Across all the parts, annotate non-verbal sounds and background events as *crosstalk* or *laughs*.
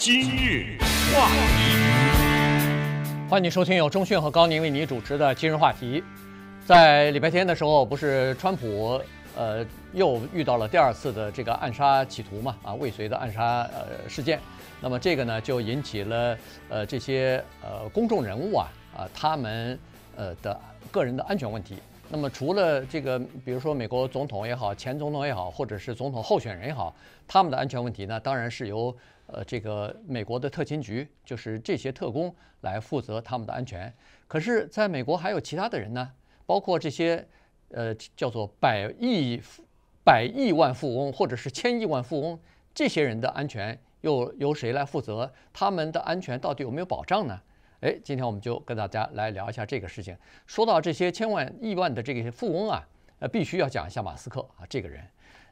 今日话题，欢迎收听由中讯和高宁为你主持的《今日话题》。在礼拜天的时候，不是川普，呃，又遇到了第二次的这个暗杀企图嘛？啊，未遂的暗杀呃事件。那么这个呢，就引起了呃这些呃公众人物啊啊他们呃的个人的安全问题。那么除了这个，比如说美国总统也好，前总统也好，或者是总统候选人也好，他们的安全问题呢，当然是由。呃，这个美国的特勤局就是这些特工来负责他们的安全。可是，在美国还有其他的人呢，包括这些呃叫做百亿、百亿万富翁或者是千亿万富翁，这些人的安全又由谁来负责？他们的安全到底有没有保障呢？哎，今天我们就跟大家来聊一下这个事情。说到这些千万亿万的这些富翁啊，呃，必须要讲一下马斯克啊这个人，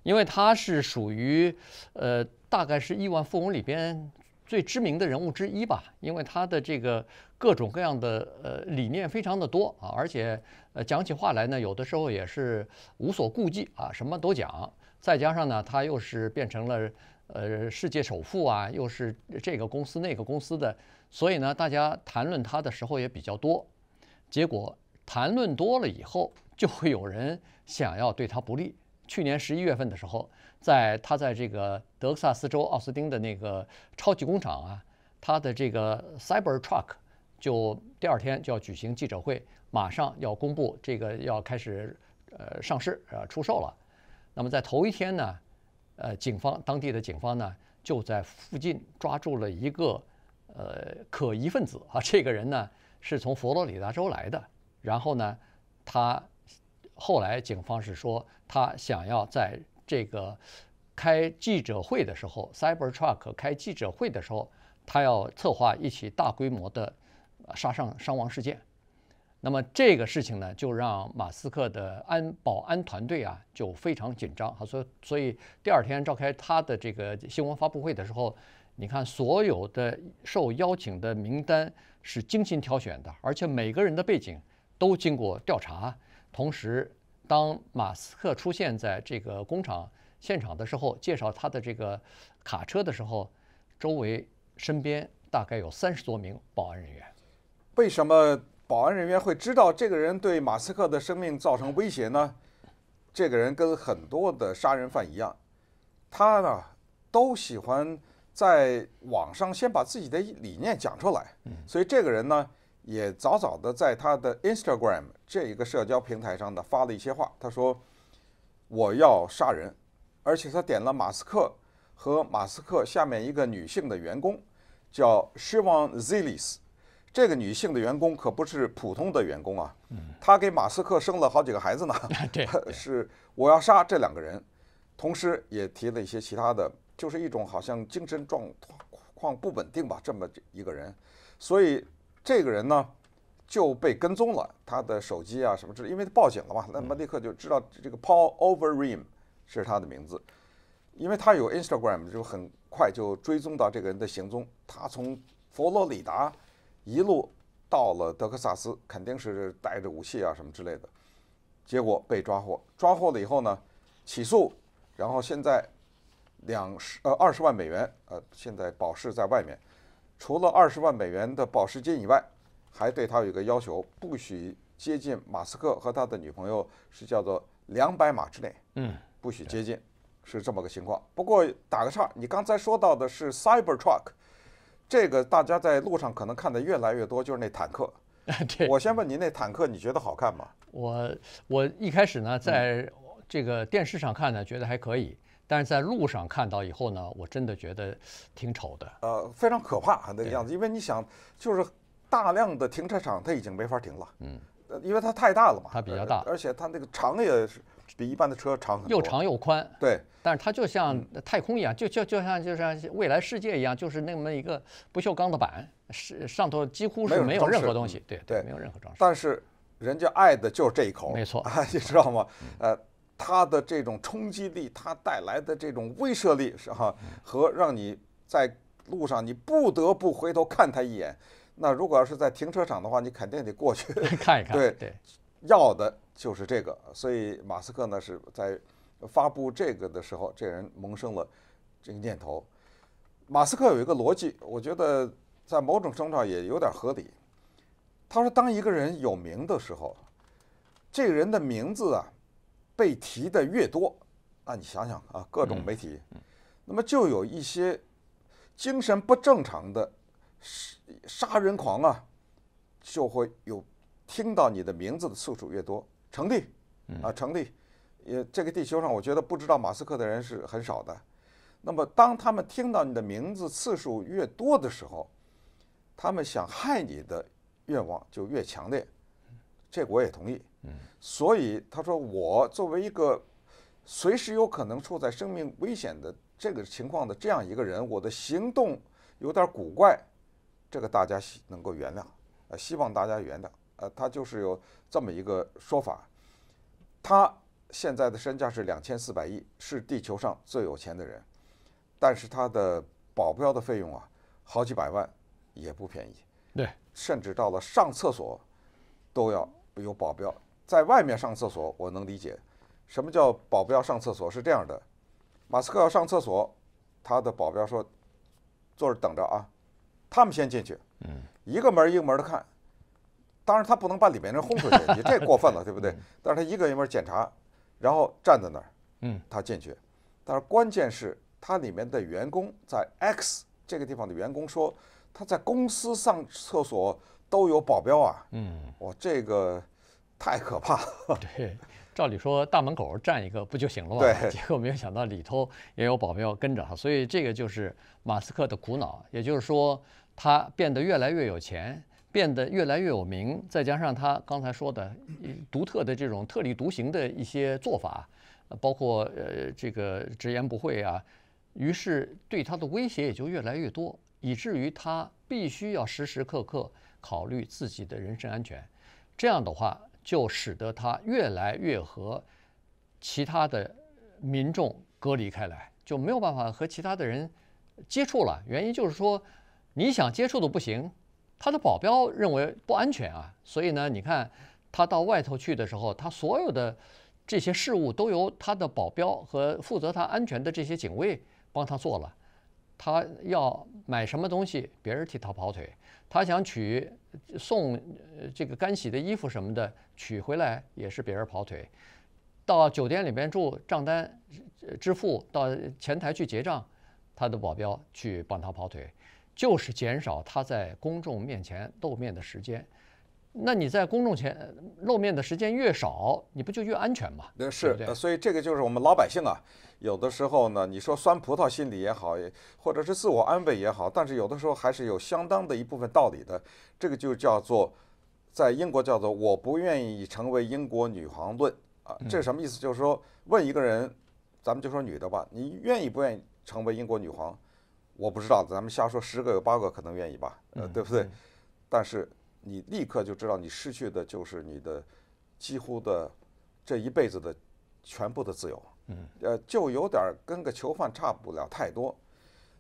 因为他是属于呃。大概是亿万富翁里边最知名的人物之一吧，因为他的这个各种各样的呃理念非常的多啊，而且呃讲起话来呢，有的时候也是无所顾忌啊，什么都讲。再加上呢，他又是变成了呃世界首富啊，又是这个公司那个公司的，所以呢，大家谈论他的时候也比较多。结果谈论多了以后，就会有人想要对他不利。去年十一月份的时候，在他在这个德克萨斯州奥斯汀的那个超级工厂啊，他的这个 Cyber Truck 就第二天就要举行记者会，马上要公布这个要开始呃上市呃出售了。那么在头一天呢，呃，警方当地的警方呢就在附近抓住了一个呃可疑分子啊，这个人呢是从佛罗里达州来的，然后呢他。后来警方是说，他想要在这个开记者会的时候，Cybertruck 开记者会的时候，他要策划一起大规模的杀伤伤亡事件。那么这个事情呢，就让马斯克的安保安团队啊就非常紧张啊。所以，所以第二天召开他的这个新闻发布会的时候，你看所有的受邀请的名单是精心挑选的，而且每个人的背景都经过调查。同时，当马斯克出现在这个工厂现场的时候，介绍他的这个卡车的时候，周围身边大概有三十多名保安人员。为什么保安人员会知道这个人对马斯克的生命造成威胁呢？这个人跟很多的杀人犯一样，他呢都喜欢在网上先把自己的理念讲出来，所以这个人呢。也早早的在他的 Instagram 这一个社交平台上呢发了一些话，他说我要杀人，而且他点了马斯克和马斯克下面一个女性的员工，叫 s h i v o n Zilis，这个女性的员工可不是普通的员工啊，他给马斯克生了好几个孩子呢。*laughs* 是我要杀这两个人，同时也提了一些其他的，就是一种好像精神状况不稳定吧这么一个人，所以。这个人呢就被跟踪了，他的手机啊什么之类因为他报警了嘛。那么立刻就知道这个 Paul Overrim 是他的名字，因为他有 Instagram，就很快就追踪到这个人的行踪。他从佛罗里达一路到了德克萨斯，肯定是带着武器啊什么之类的，结果被抓获。抓获了以后呢，起诉，然后现在两十呃二十万美元，呃现在保释在外面。除了二十万美元的保释金以外，还对他有一个要求，不许接近马斯克和他的女朋友，是叫做两百码之内，嗯，不许接近，是这么个情况。不过打个岔，你刚才说到的是 Cybertruck，这个大家在路上可能看的越来越多，就是那坦克。对，我先问你，那坦克你觉得好看吗？我我一开始呢，在这个电视上看呢，觉得还可以。但是在路上看到以后呢，我真的觉得挺丑的。呃，非常可怕那个样子，因为你想，就是大量的停车场它已经没法停了，嗯，因为它太大了嘛。它比较大，而且它那个长也是比一般的车长很多。又长又宽，对。但是它就像太空一样，就就就像就像未来世界一样，就是那么一个不锈钢的板，是上头几乎是没有任何东西，对对，没有任何装饰。但是人家爱的就是这一口，没错，*laughs* 你知道吗？呃。它的这种冲击力，它带来的这种威慑力是哈，和让你在路上你不得不回头看他一眼。那如果要是在停车场的话，你肯定得过去 *laughs* 看一看。对对，要的就是这个。所以马斯克呢是在发布这个的时候，这人萌生了这个念头。马斯克有一个逻辑，我觉得在某种程度上也有点合理。他说，当一个人有名的时候，这个人的名字啊。被提的越多，那你想想啊，各种媒体，那么就有一些精神不正常的杀人狂啊，就会有听到你的名字的次数越多。成立啊，成立，也这个地球上我觉得不知道马斯克的人是很少的。那么当他们听到你的名字次数越多的时候，他们想害你的愿望就越强烈。这我也同意。所以他说我作为一个随时有可能处在生命危险的这个情况的这样一个人，我的行动有点古怪，这个大家能够原谅，呃，希望大家原谅，呃，他就是有这么一个说法。他现在的身价是两千四百亿，是地球上最有钱的人，但是他的保镖的费用啊，好几百万也不便宜，对，甚至到了上厕所都要有保镖。在外面上厕所，我能理解。什么叫保镖上厕所？是这样的，马斯克要上厕所，他的保镖说：“坐着等着啊，他们先进去。”嗯，一个门一个门的看。当然他不能把里面人轰出去，*laughs* 你这过分了，对不对？但是他一个一个门检查，然后站在那儿。嗯，他进去。但是关键是，他里面的员工在 X 这个地方的员工说，他在公司上厕所都有保镖啊。嗯，我这个。太可怕！*laughs* 对，照理说大门口站一个不就行了吗？对，*laughs* 结果没有想到里头也有保镖跟着，所以这个就是马斯克的苦恼。也就是说，他变得越来越有钱，变得越来越有名，再加上他刚才说的独特的这种特立独行的一些做法，包括呃这个直言不讳啊，于是对他的威胁也就越来越多，以至于他必须要时时刻刻考虑自己的人身安全。这样的话。就使得他越来越和其他的民众隔离开来，就没有办法和其他的人接触了。原因就是说，你想接触都不行，他的保镖认为不安全啊。所以呢，你看他到外头去的时候，他所有的这些事务都由他的保镖和负责他安全的这些警卫帮他做了。他要买什么东西，别人替他跑腿。他想取送，这个干洗的衣服什么的取回来也是别人跑腿，到酒店里边住账单支付到前台去结账，他的保镖去帮他跑腿，就是减少他在公众面前露面的时间。那你在公众前露面的时间越少，你不就越安全吗？对，是，所以这个就是我们老百姓啊。有的时候呢，你说酸葡萄心理也好，或者是自我安慰也好，但是有的时候还是有相当的一部分道理的。这个就叫做在英国叫做“我不愿意成为英国女皇”论啊，这是什么意思？就是说，问一个人，咱们就说女的吧，你愿意不愿意成为英国女皇？我不知道，咱们瞎说，十个有八个可能愿意吧，呃，对不对？但是你立刻就知道，你失去的就是你的几乎的这一辈子的全部的自由。嗯，呃，就有点跟个囚犯差不了太多。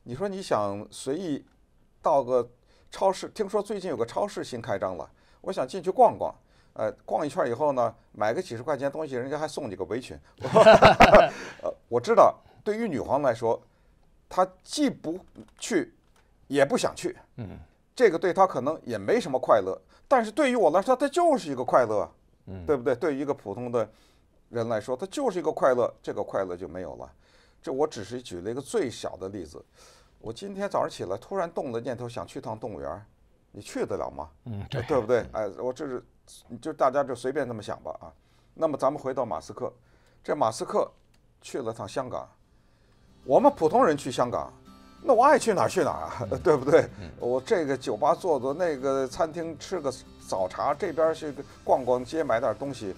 你说你想随意到个超市，听说最近有个超市新开张了，我想进去逛逛。呃，逛一圈以后呢，买个几十块钱东西，人家还送你个围裙。*laughs* 呃，我知道，对于女皇来说，她既不去，也不想去。嗯，这个对她可能也没什么快乐，但是对于我来说，它就是一个快乐。嗯，对不对？对于一个普通的。人来说，他就是一个快乐，这个快乐就没有了。这我只是举了一个最小的例子。我今天早上起来，突然动了念头想去趟动物园，你去得了吗？嗯，对不对？哎，我这是，就大家就随便这么想吧啊。那么咱们回到马斯克，这马斯克去了趟香港。我们普通人去香港，那我爱去哪儿去哪儿啊？*laughs* 对不对？我这个酒吧坐坐，那个餐厅吃个早茶，这边去逛逛街，买点东西。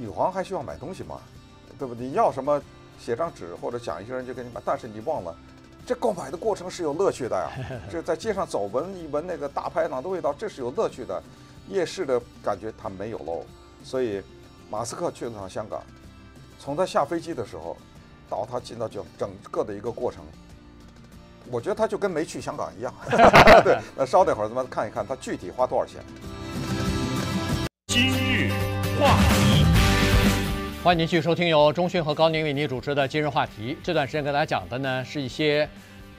女皇还需要买东西吗？对不？你要什么，写张纸或者讲一些人就给你买。但是你忘了，这购买的过程是有乐趣的呀！*laughs* 这在街上走，闻一闻那个大排档的味道，这是有乐趣的。夜市的感觉它没有喽。所以马斯克去了趟香港，从他下飞机的时候到他进到就整个的一个过程，我觉得他就跟没去香港一样。*laughs* 对，那稍等会儿咱们看一看他具体花多少钱。欢迎继续收听由中讯和高宁为您主持的今日话题。这段时间跟大家讲的呢，是一些，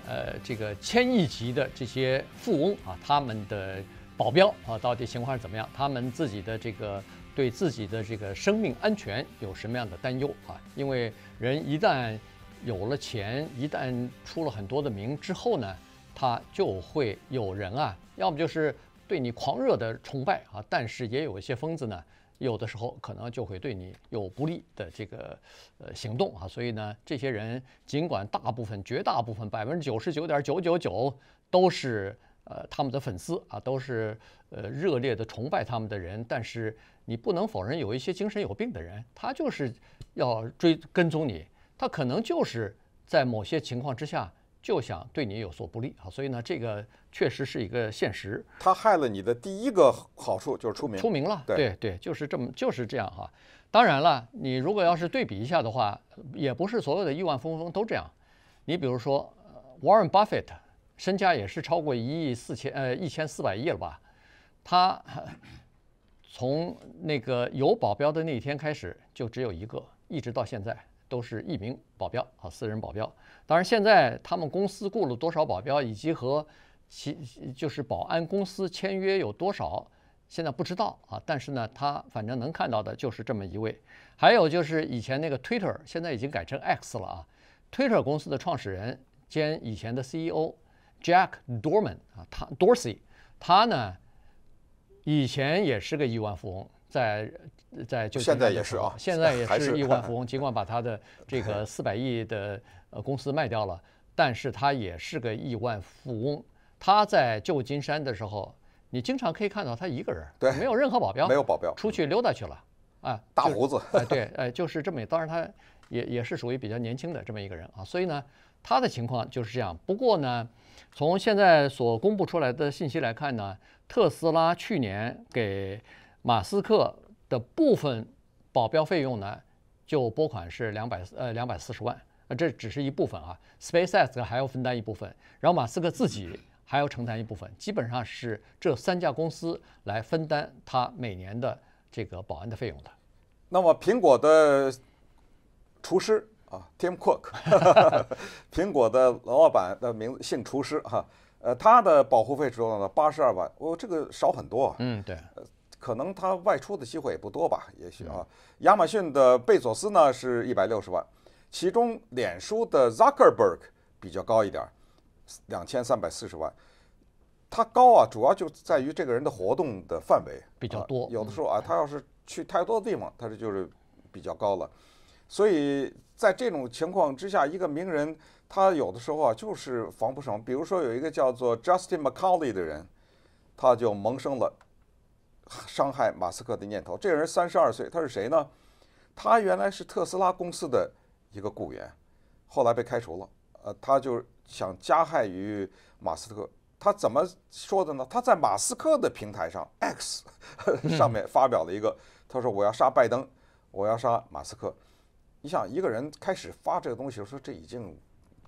呃，这个千亿级的这些富翁啊，他们的保镖啊，到底情况是怎么样？他们自己的这个对自己的这个生命安全有什么样的担忧啊？因为人一旦有了钱，一旦出了很多的名之后呢，他就会有人啊，要么就是对你狂热的崇拜啊，但是也有一些疯子呢。有的时候可能就会对你有不利的这个呃行动啊，所以呢，这些人尽管大部分、绝大部分、百分之九十九点九九九都是呃他们的粉丝啊，都是呃热烈的崇拜他们的人，但是你不能否认有一些精神有病的人，他就是要追跟踪你，他可能就是在某些情况之下。就想对你有所不利啊，所以呢，这个确实是一个现实。他害了你的第一个好处就是出名，出名了。对对，就是这么就是这样哈。当然了，你如果要是对比一下的话，也不是所有的亿万富翁都这样。你比如说，Warren Buffett，身家也是超过一亿四千呃一千四百亿了吧？他从那个有保镖的那一天开始就只有一个，一直到现在。都是一名保镖啊，私人保镖。当然，现在他们公司雇了多少保镖，以及和其就是保安公司签约有多少，现在不知道啊。但是呢，他反正能看到的就是这么一位。还有就是以前那个 Twitter，现在已经改成 X 了啊。Twitter 公司的创始人兼以前的 CEO Jack d o r m a n 啊，他 Dorsey，他呢以前也是个亿万富翁。在在旧金山，现在也是啊，现在也是亿万富翁。尽管把他的这 *laughs* 个四百亿的呃公司卖掉了，但是他也是个亿万富翁。他在旧金山的时候，你经常可以看到他一个人，对，没有任何保镖，没有保镖，出去溜达去了，啊，大胡子，哎，对，哎，就是这么。当然，他也也是属于比较年轻的这么一个人啊。所以呢，他的情况就是这样。不过呢，从现在所公布出来的信息来看呢，特斯拉去年给马斯克的部分保镖费用呢，就拨款是两百呃两百四十万，呃这只是一部分啊，SpaceX 还要分担一部分，然后马斯克自己还要承担一部分，基本上是这三家公司来分担他每年的这个保安的费用的。那么苹果的厨师啊，Tim Cook，*laughs* 苹果的老板的名字姓厨师哈，呃他的保护费是多少呢？八十二万，我这个少很多啊。嗯，对。可能他外出的机会也不多吧，也许啊。亚马逊的贝佐斯呢是一百六十万，其中脸书的 Zuckerberg 比较高一点，两千三百四十万。他高啊，主要就在于这个人的活动的范围比较多，有的时候啊，他要是去太多的地方，他这就是比较高了。所以在这种情况之下，一个名人他有的时候啊就是防不胜防。比如说有一个叫做 Justin m c c a u l e y 的人，他就萌生了。伤害马斯克的念头。这个人三十二岁，他是谁呢？他原来是特斯拉公司的一个雇员，后来被开除了。呃，他就想加害于马斯克。他怎么说的呢？他在马斯克的平台上 X *laughs* 上面发表了一个，他说：“我要杀拜登，我要杀马斯克。”你想，一个人开始发这个东西，说这已经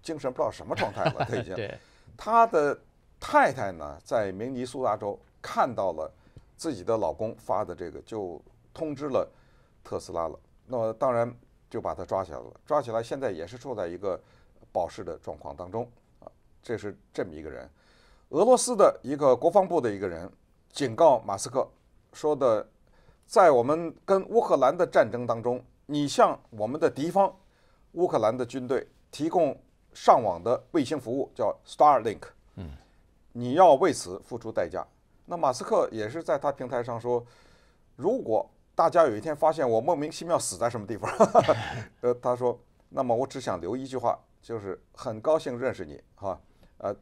精神不知道什么状态了。他已经，*laughs* 他的太太呢，在明尼苏达州看到了。自己的老公发的这个就通知了特斯拉了，那么当然就把他抓起来了，抓起来现在也是处在一个保释的状况当中啊，这是这么一个人。俄罗斯的一个国防部的一个人警告马斯克说的，在我们跟乌克兰的战争当中，你向我们的敌方乌克兰的军队提供上网的卫星服务，叫 Starlink，嗯，你要为此付出代价。那马斯克也是在他平台上说，如果大家有一天发现我莫名其妙死在什么地方，*laughs* 呃，他说，那么我只想留一句话，就是很高兴认识你，哈，呃，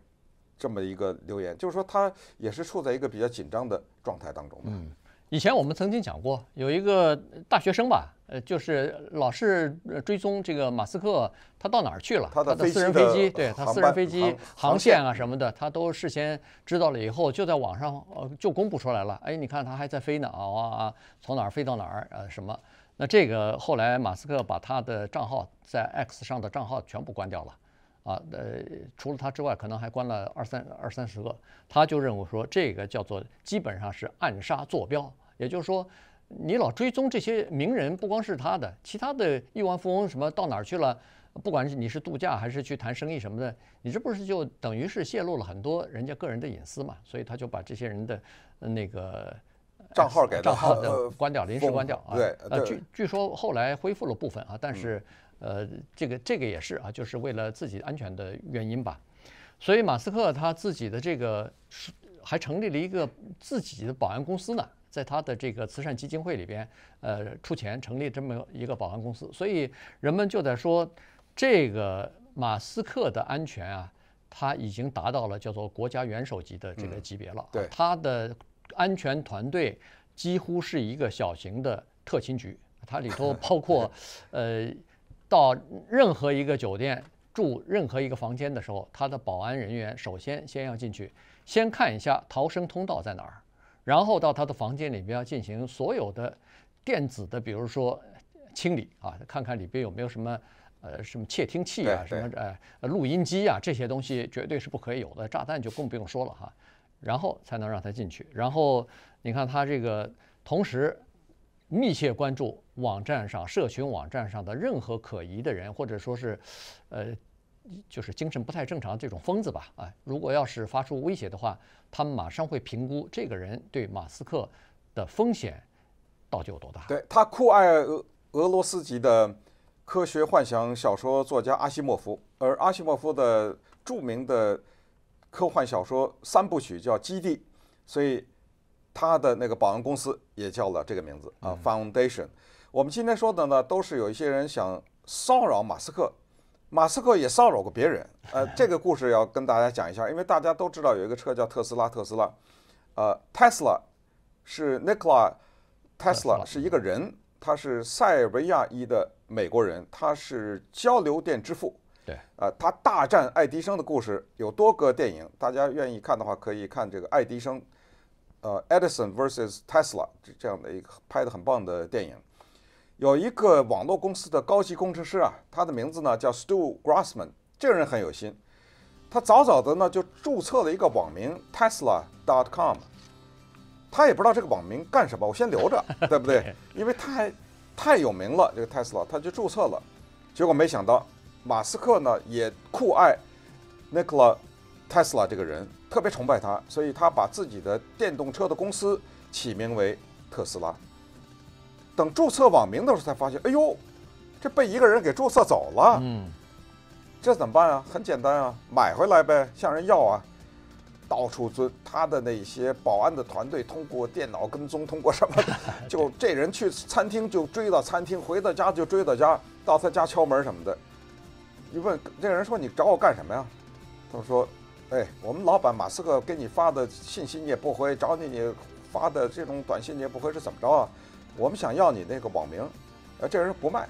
这么一个留言，就是说他也是处在一个比较紧张的状态当中。以前我们曾经讲过，有一个大学生吧，呃，就是老是追踪这个马斯克，他到哪儿去了？他的私人飞机，对他私人飞机航线啊什么的，他都事先知道了以后，就在网上呃就公布出来了。哎，你看他还在飞呢啊啊，从哪儿飞到哪儿呃，什么？那这个后来马斯克把他的账号在 X 上的账号全部关掉了，啊，呃，除了他之外，可能还关了二三二三十个。他就认为说这个叫做基本上是暗杀坐标。也就是说，你老追踪这些名人，不光是他的，其他的亿万富翁什么到哪儿去了？不管是你是度假还是去谈生意什么的，你这不是就等于是泄露了很多人家个人的隐私嘛？所以他就把这些人的那个账号账号的关掉，临时关掉啊。据据说后来恢复了部分啊，但是呃，这个这个也是啊，就是为了自己安全的原因吧。所以马斯克他自己的这个还成立了一个自己的保安公司呢。在他的这个慈善基金会里边，呃，出钱成立这么一个保安公司，所以人们就在说，这个马斯克的安全啊，他已经达到了叫做国家元首级的这个级别了。对，他的安全团队几乎是一个小型的特勤局，它里头 *laughs* 包括，呃，到任何一个酒店住任何一个房间的时候，他的保安人员首先先要进去，先看一下逃生通道在哪儿。然后到他的房间里边进行所有的电子的，比如说清理啊，看看里边有没有什么呃什么窃听器啊，什么呃录音机啊，这些东西绝对是不可以有的，炸弹就更不用说了哈。然后才能让他进去。然后你看他这个同时密切关注网站上、社群网站上的任何可疑的人，或者说是呃。就是精神不太正常这种疯子吧？啊，如果要是发出威胁的话，他们马上会评估这个人对马斯克的风险到底有多大。对他酷爱俄俄罗斯籍的科学幻想小说作家阿西莫夫，而阿西莫夫的著名的科幻小说三部曲叫《基地》，所以他的那个保安公司也叫了这个名字啊，Foundation。我们今天说的呢，都是有一些人想骚扰马斯克。马斯克也骚扰过别人，呃，这个故事要跟大家讲一下，因为大家都知道有一个车叫特斯拉，特斯拉，呃，Tesla 是 Nikola Tesla，是一个人，他是塞尔维亚裔的美国人，他是交流电之父。对，呃，他大战爱迪生的故事有多个电影，大家愿意看的话可以看这个爱迪生，呃，Edison versus Tesla 这样的一个拍的很棒的电影。有一个网络公司的高级工程师啊，他的名字呢叫 Stu Grossman，这个人很有心，他早早的呢就注册了一个网名 Tesla.com，他也不知道这个网名干什么，我先留着，*laughs* 对不对？因为太太有名了，这个 Tesla，他就注册了。结果没想到，马斯克呢也酷爱 Nikola Tesla 这个人，特别崇拜他，所以他把自己的电动车的公司起名为特斯拉。等注册网名的时候才发现，哎呦，这被一个人给注册走了。嗯，这怎么办啊？很简单啊，买回来呗，向人要啊。到处追他的那些保安的团队，通过电脑跟踪，通过什么，*laughs* 就这人去餐厅就追到餐厅，回到家就追到家，到他家敲门什么的。一问这个人说：“你找我干什么呀？”他说：“哎，我们老板马斯克给你发的信息你也不回，找你你发的这种短信你也不回，是怎么着啊？”我们想要你那个网名，呃，这人不卖，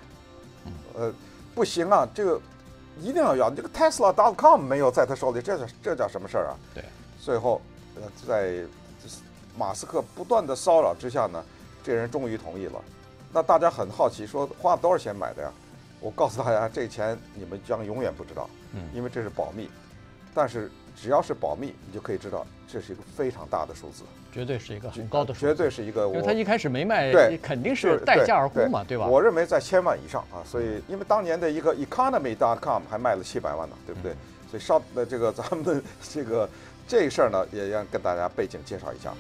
呃，不行啊，这个一定要要。这个 tesla.com 没有在他手里，这叫这叫什么事儿啊？对，最后呃，在马斯克不断的骚扰之下呢，这人终于同意了。那大家很好奇，说花了多少钱买的呀？我告诉大家，这钱你们将永远不知道，因为这是保密。但是。只要是保密，你就可以知道这是一个非常大的数字，绝对是一个很高的，数字，绝对是一个，因为他一开始没卖，对，肯定是待价而沽嘛，对吧？我认为在千万以上啊，所以因为当年的一个 economy dot com 还卖了七百万呢，对不对？所以稍，那这个咱们这个这事儿呢，也要跟大家背景介绍一下。